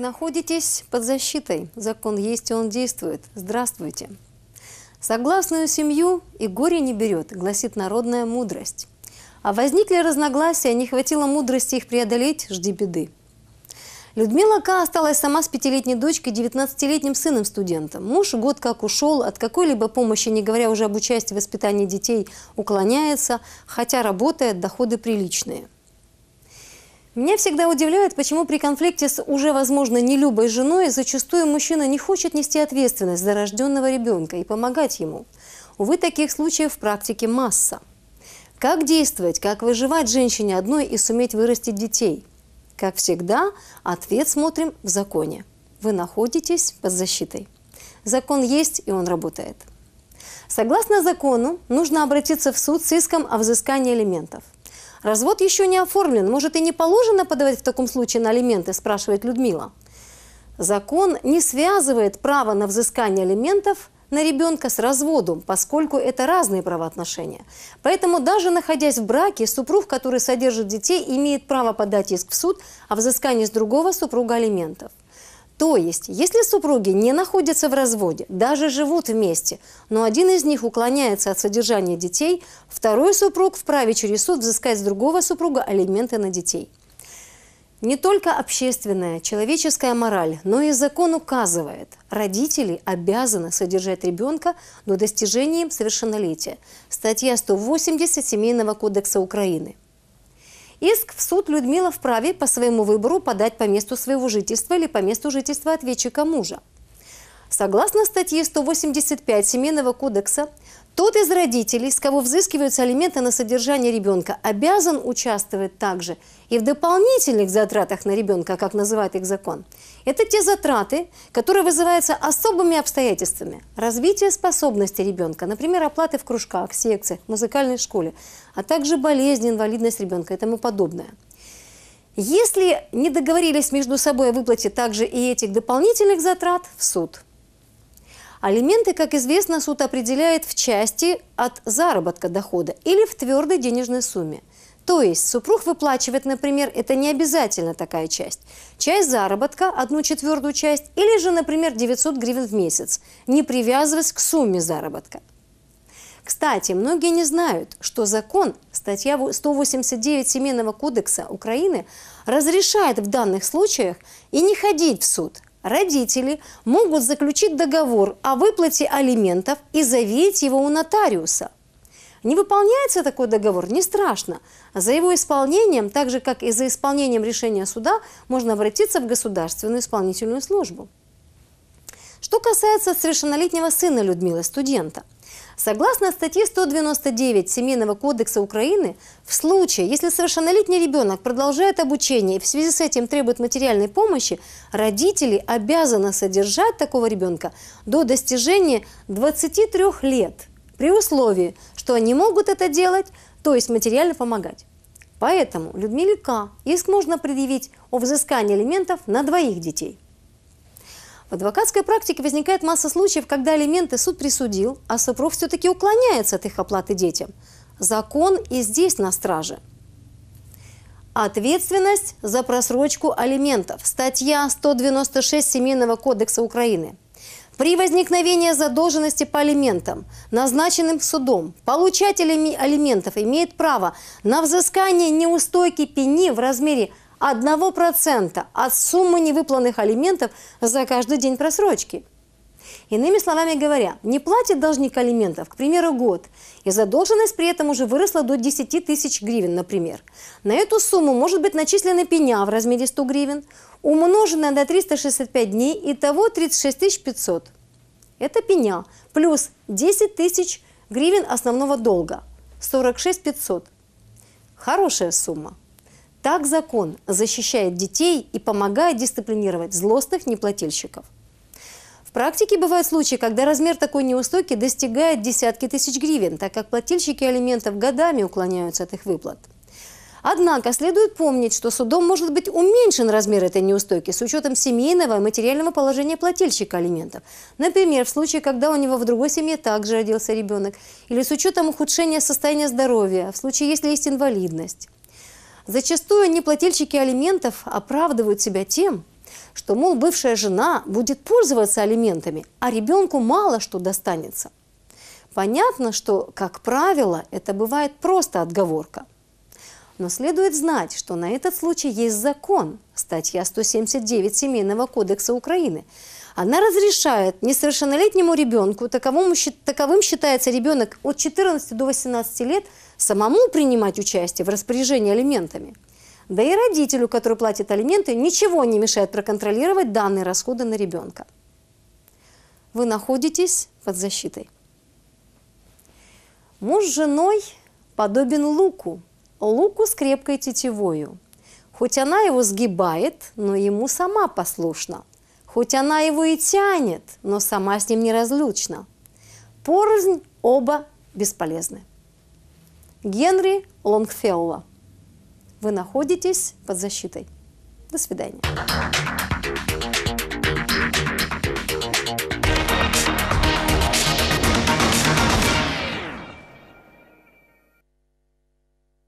находитесь под защитой. Закон есть, и он действует. Здравствуйте. Согласную семью и горе не берет, гласит народная мудрость. А возникли разногласия, не хватило мудрости их преодолеть, жди беды. Людмила К. осталась сама с пятилетней дочкой и 19-летним сыном студентом. Муж год как ушел, от какой-либо помощи, не говоря уже об участии в воспитании детей, уклоняется, хотя работает, доходы приличные – меня всегда удивляет, почему при конфликте с уже, возможно, нелюбой женой зачастую мужчина не хочет нести ответственность за рожденного ребенка и помогать ему. Увы, таких случаев в практике масса. Как действовать, как выживать женщине одной и суметь вырастить детей? Как всегда, ответ смотрим в законе. Вы находитесь под защитой. Закон есть, и он работает. Согласно закону, нужно обратиться в суд с иском о взыскании элементов – Развод еще не оформлен. Может, и не положено подавать в таком случае на алименты, спрашивает Людмила. Закон не связывает право на взыскание алиментов на ребенка с разводом, поскольку это разные правоотношения. Поэтому даже находясь в браке, супруг, который содержит детей, имеет право подать иск в суд о взыскании с другого супруга алиментов. То есть, если супруги не находятся в разводе, даже живут вместе, но один из них уклоняется от содержания детей, второй супруг вправе через суд взыскать с другого супруга алименты на детей. Не только общественная, человеческая мораль, но и закон указывает, родители обязаны содержать ребенка до достижения совершеннолетия. Статья 180 Семейного кодекса Украины. Иск в суд Людмила вправе по своему выбору подать по месту своего жительства или по месту жительства ответчика мужа. Согласно статье 185 Семейного кодекса, тот из родителей, с кого взыскиваются алименты на содержание ребенка, обязан участвовать также и в дополнительных затратах на ребенка, как называет их закон. Это те затраты, которые вызываются особыми обстоятельствами. Развитие способности ребенка, например, оплаты в кружках, секциях, музыкальной школе, а также болезни, инвалидность ребенка и тому подобное. Если не договорились между собой о выплате также и этих дополнительных затрат, в суд – Алименты, как известно, суд определяет в части от заработка дохода или в твердой денежной сумме. То есть супруг выплачивает, например, это не обязательно такая часть, часть заработка, одну четвертую часть, или же, например, 900 гривен в месяц, не привязываясь к сумме заработка. Кстати, многие не знают, что закон, статья 189 Семейного кодекса Украины, разрешает в данных случаях и не ходить в суд, родители могут заключить договор о выплате алиментов и заверить его у нотариуса. Не выполняется такой договор, не страшно. За его исполнением, так же как и за исполнением решения суда, можно обратиться в государственную исполнительную службу. Что касается совершеннолетнего сына Людмилы, студента – Согласно статье 199 Семейного кодекса Украины, в случае, если совершеннолетний ребенок продолжает обучение и в связи с этим требует материальной помощи, родители обязаны содержать такого ребенка до достижения 23 лет при условии, что они могут это делать, то есть материально помогать. Поэтому Людмиле К. иск можно предъявить о взыскании элементов на двоих детей. В адвокатской практике возникает масса случаев, когда алименты суд присудил, а супруг все-таки уклоняется от их оплаты детям. Закон и здесь на страже. Ответственность за просрочку алиментов. Статья 196 Семейного кодекса Украины. При возникновении задолженности по алиментам, назначенным судом, получатель алиментов имеет право на взыскание неустойки пени в размере 1% от суммы невыпланных алиментов за каждый день просрочки. Иными словами говоря, не платит должник алиментов, к примеру, год, и задолженность при этом уже выросла до 10 тысяч гривен, например. На эту сумму может быть начислена пеня в размере 100 гривен, умноженная на 365 дней, и того 36 500. Это пеня плюс 10 тысяч гривен основного долга, 46 500. Хорошая сумма. Так закон защищает детей и помогает дисциплинировать злостных неплательщиков. В практике бывают случаи, когда размер такой неустойки достигает десятки тысяч гривен, так как плательщики алиментов годами уклоняются от их выплат. Однако следует помнить, что судом может быть уменьшен размер этой неустойки с учетом семейного и материального положения плательщика алиментов. Например, в случае, когда у него в другой семье также родился ребенок, или с учетом ухудшения состояния здоровья, в случае, если есть инвалидность. Зачастую неплательщики алиментов оправдывают себя тем, что, мол, бывшая жена будет пользоваться алиментами, а ребенку мало что достанется. Понятно, что, как правило, это бывает просто отговорка. Но следует знать, что на этот случай есть закон, статья 179 Семейного кодекса Украины – она разрешает несовершеннолетнему ребенку, таковому, таковым считается ребенок от 14 до 18 лет, самому принимать участие в распоряжении алиментами. Да и родителю, который платит алименты, ничего не мешает проконтролировать данные расходы на ребенка. Вы находитесь под защитой. Муж с женой подобен луку, луку с крепкой тетивою. Хоть она его сгибает, но ему сама послушна. Хоть она его и тянет, но сама с ним неразлучна. Порознь оба бесполезны. Генри Лонгфелло. Вы находитесь под защитой. До свидания.